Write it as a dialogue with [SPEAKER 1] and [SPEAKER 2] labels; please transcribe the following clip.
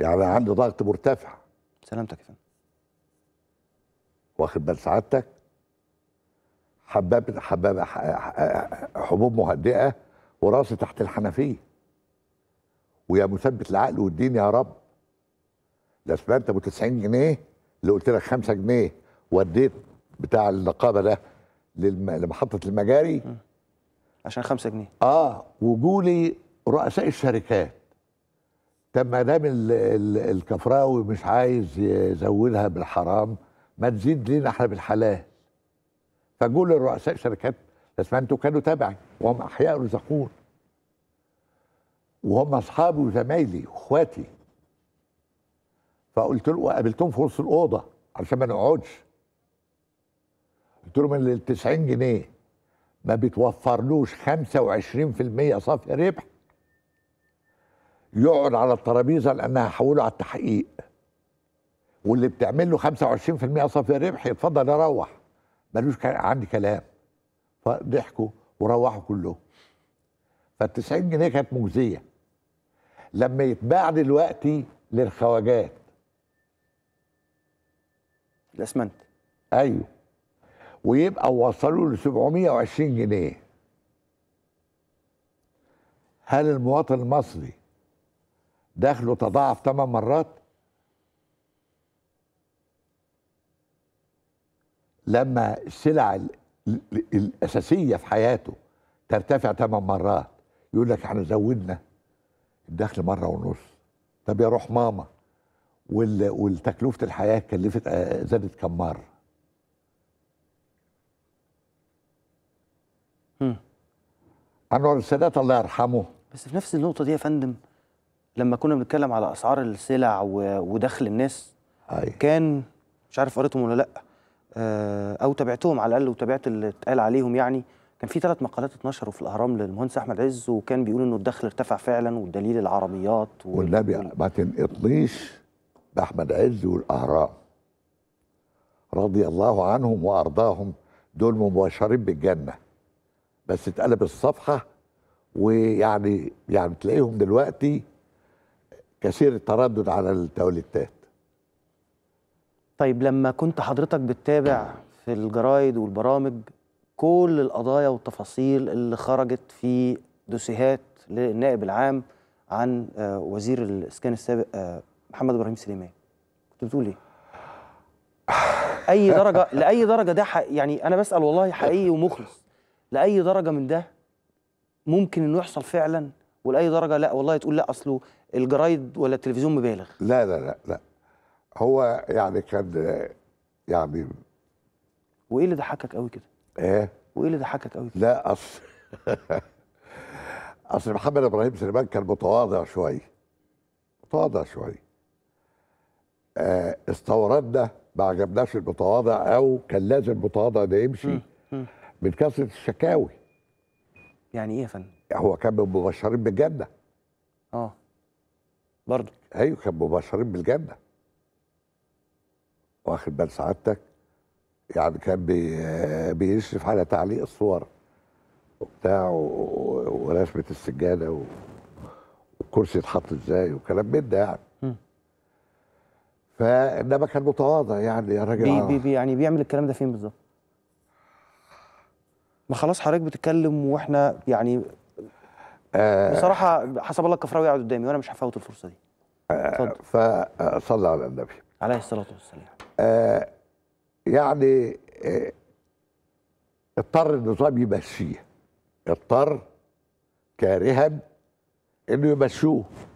[SPEAKER 1] يعني انا عندي ضغط مرتفع سلامتك يا فندم واخد بال سعادتك حباب حباب حبوب مهدئه وراسي تحت الحنفيه ويا مثبت العقل والدين يا رب ده اسمنت ابو 90 جنيه اللي قلت لك 5 جنيه وديت بتاع النقابه ده لمحطه المجاري عشان 5 جنيه اه وجولي رؤساء الشركات طب ما دام الكفراوي مش عايز يزودها بالحرام ما تزيد لينا احنا بالحلال فقول لرؤساء شركات انتوا كانوا تبعي وهم احياء رزقون وهم اصحابي وزمايلي واخواتي فقلت له وقابلتهم في وسط الاوضه علشان ما نقعدش قلت لهم ال 90 جنيه ما بتوفرلوش 25% صافي ربح يقعد على الترابيزه لانها حوله على التحقيق واللي بتعمل له 25% صافي ربح يتفضل يروح ملوش عندي كلام فضحكوا وروحوا كلهم فال 90 جنيه كانت مجزيه لما يتباع دلوقتي للخواجات الاسمنت ايوه ويبقى وصلوا ل 720 جنيه هل المواطن المصري دخله تضاعف ثمان مرات لما السلع الاساسيه في حياته ترتفع ثمان مرات يقول لك احنا زودنا الدخل مره ونص طب يا روح ماما والتكلفه الحياه كلفت آه، زادت كم مره انور السادات الله يرحمه بس في نفس النقطه دي يا فندم
[SPEAKER 2] لما كنا بنتكلم على اسعار السلع ودخل الناس أي. كان مش عارف قريتهم ولا لا آه، او تابعتهم على الاقل وتابعت اللي اتقال عليهم يعني كان في ثلاث مقالات اتنشروا في الاهرام للمهندس احمد عز وكان بيقول انه الدخل ارتفع فعلا والدليل العربيات
[SPEAKER 1] و... والنبي ما تنقطنيش باحمد عز والاهرام رضي الله عنهم وارضاهم دول مباشرين بالجنه بس اتقلب الصفحه ويعني يعني تلاقيهم دلوقتي كثير التردد على التوليتات طيب
[SPEAKER 2] لما كنت حضرتك بتتابع في الجرايد والبرامج كل القضايا والتفاصيل اللي خرجت في دوسيهات للنائب العام عن آه، وزير الاسكان السابق آه، محمد ابراهيم سليمان كنت بتقول ايه؟ اي درجه لاي درجه ده حق يعني انا بسال والله حقيقي ومخلص لاي درجه من ده ممكن انه يحصل فعلا ولاي درجه لا والله تقول لا اصله الجرايد ولا التلفزيون مبالغ لا لا لا لا هو يعني كان يعني وايه اللي ضحكك قوي كده؟ ايه وايه اللي ضحكك قوي
[SPEAKER 1] كده؟ لا اصل اصل محمد ابراهيم سليمان كان متواضع شويه متواضع شويه آه استوردنا ما عجبناش المتواضع او كان لازم المتواضع ده يمشي من كثره الشكاوي يعني ايه يا فندم؟ هو كان مبشرين بالجنه اه برضه ايوه كان مبشرين بالجنه واخد بال سعادتك يعني كان بي بيشرف على تعليق الصور وبتاع ورسمه السجاده و... وكرسي اتحط ازاي وكلام من ده يعني فانما كان متواضع يعني
[SPEAKER 2] يا راجل بي بي بي يعني بيعمل الكلام ده فين بالظبط؟ ما خلاص حضرتك بتتكلم واحنا يعني آه، بصراحه حسب الله الكفراوي يقعد قدامي وانا مش
[SPEAKER 1] هفوت الفرصه دي آه، فصلى آه، على النبي
[SPEAKER 2] عليه الصلاه والسلام
[SPEAKER 1] آه يعني آه اضطر النظام يمشيه اضطر كارها انه يمشوه